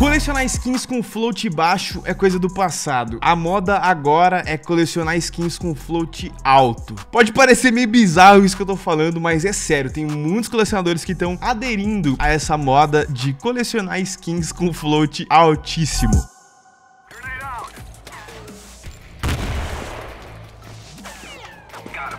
Colecionar skins com float baixo é coisa do passado. A moda agora é colecionar skins com float alto. Pode parecer meio bizarro isso que eu tô falando, mas é sério. Tem muitos colecionadores que estão aderindo a essa moda de colecionar skins com float altíssimo. Got him.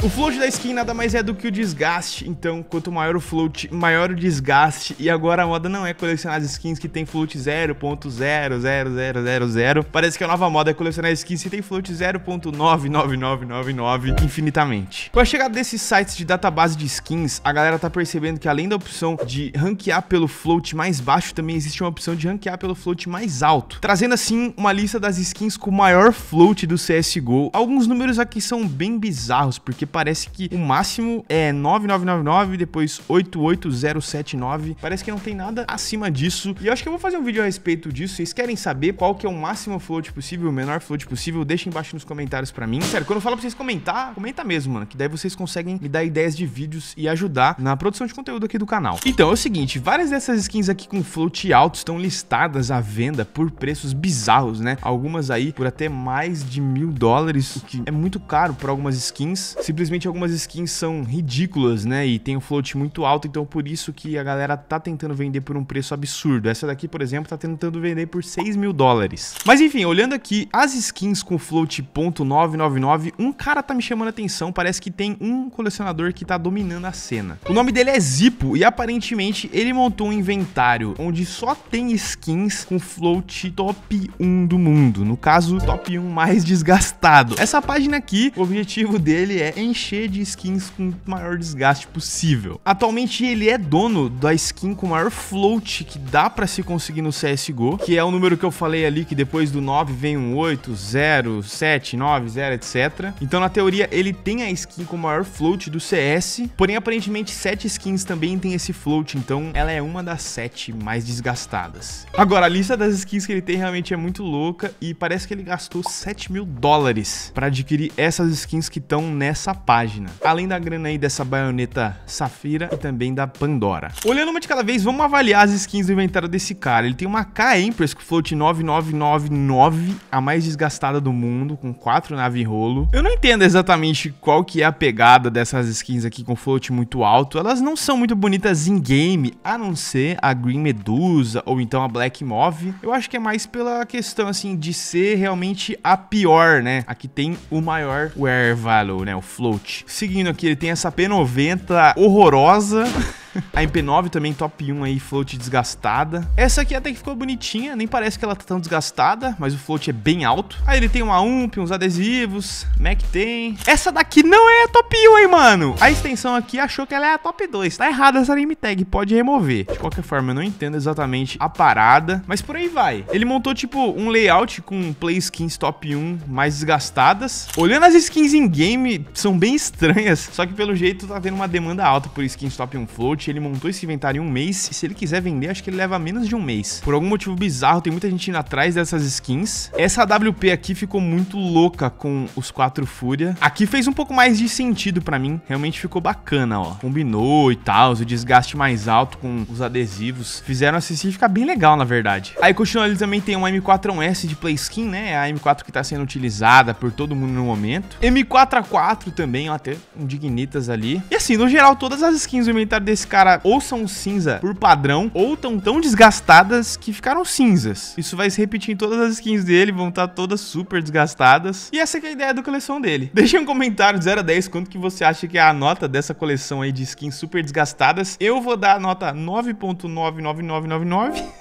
O float da skin nada mais é do que o desgaste, então quanto maior o float, maior o desgaste. E agora a moda não é colecionar as skins que tem float 0.00000. Parece que a nova moda é colecionar skins que tem float 0.99999 infinitamente. Com a chegada desses sites de database de skins, a galera tá percebendo que além da opção de ranquear pelo float mais baixo, também existe uma opção de ranquear pelo float mais alto, trazendo assim uma lista das skins com maior float do CSGO. Alguns números aqui são bem bizarros, porque parece que o máximo é 9999, depois 88079. Parece que não tem nada acima disso. E eu acho que eu vou fazer um vídeo a respeito disso. Vocês querem saber qual que é o máximo float possível, o menor float possível? Deixa embaixo nos comentários pra mim. Sério, quando eu falo pra vocês comentar, comenta mesmo, mano. Que daí vocês conseguem me dar ideias de vídeos e ajudar na produção de conteúdo aqui do canal. Então, é o seguinte, várias dessas skins aqui com float alto estão listadas à venda por preços bizarros, né? Algumas aí por até mais de mil dólares, o que é muito caro para algumas skins. Se simplesmente algumas skins são ridículas, né? E tem um float muito alto, então por isso que a galera tá tentando vender por um preço absurdo. Essa daqui, por exemplo, tá tentando vender por 6 mil dólares. Mas enfim, olhando aqui as skins com float .999, um cara tá me chamando a atenção, parece que tem um colecionador que tá dominando a cena. O nome dele é Zippo e aparentemente ele montou um inventário onde só tem skins com float top 1 do mundo. No caso, top 1 mais desgastado. Essa página aqui, o objetivo dele é encher de skins com o maior desgaste possível. Atualmente ele é dono da skin com maior float que dá para se conseguir no CSGO, que é o número que eu falei ali, que depois do 9 vem um 8, 0, 7, 9, 0, etc. Então, na teoria, ele tem a skin com maior float do CS, porém, aparentemente, 7 skins também tem esse float, então ela é uma das 7 mais desgastadas. Agora, a lista das skins que ele tem realmente é muito louca e parece que ele gastou 7 mil dólares para adquirir essas skins que estão nessa página. Além da grana aí dessa baioneta Safira e também da Pandora. Olhando uma de cada vez, vamos avaliar as skins do inventário desse cara. Ele tem uma K Empress com float 9999, a mais desgastada do mundo, com 4 nave rolo. Eu não entendo exatamente qual que é a pegada dessas skins aqui com float muito alto. Elas não são muito bonitas em game, a não ser a Green Medusa ou então a Black Move. Eu acho que é mais pela questão assim de ser realmente a pior, né? Aqui tem o maior wear value, né? O float Float. Seguindo aqui, ele tem essa P90 horrorosa. A MP9 também top 1 aí, float desgastada. Essa aqui até que ficou bonitinha, nem parece que ela tá tão desgastada, mas o float é bem alto. Aí ele tem uma UMP, uns adesivos, Mac tem. Essa daqui não é a top 1, hein, mano? A extensão aqui achou que ela é a top 2. Tá errada essa name tag, pode remover. De qualquer forma, eu não entendo exatamente a parada, mas por aí vai. Ele montou, tipo, um layout com play skins top 1 mais desgastadas. Olhando as skins em game, são bem estranhas, só que pelo jeito tá tendo uma demanda alta por skins top 1 float ele montou esse inventário em um mês, e se ele quiser vender, acho que ele leva menos de um mês. Por algum motivo bizarro, tem muita gente indo atrás dessas skins. Essa WP aqui ficou muito louca com os quatro Fúria. Aqui fez um pouco mais de sentido pra mim, realmente ficou bacana, ó. Combinou e tal, o desgaste mais alto com os adesivos. Fizeram assim skin ficar bem legal, na verdade. Aí, continuando, ele também tem uma M4-1S de Play Skin, né? É a M4 que tá sendo utilizada por todo mundo no momento. M4A4 também, ó, até um Dignitas ali. E assim, no geral, todas as skins do inventário desse cara, ou são cinza por padrão, ou tão tão desgastadas que ficaram cinzas. Isso vai se repetir em todas as skins dele, vão estar tá todas super desgastadas. E essa é a ideia da coleção dele. Deixa um comentário de 0 a 10 quanto que você acha que é a nota dessa coleção aí de skins super desgastadas. Eu vou dar a nota 9.99999.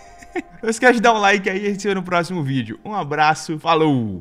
Não esquece de dar um like aí e a gente se vê no próximo vídeo. Um abraço, falou!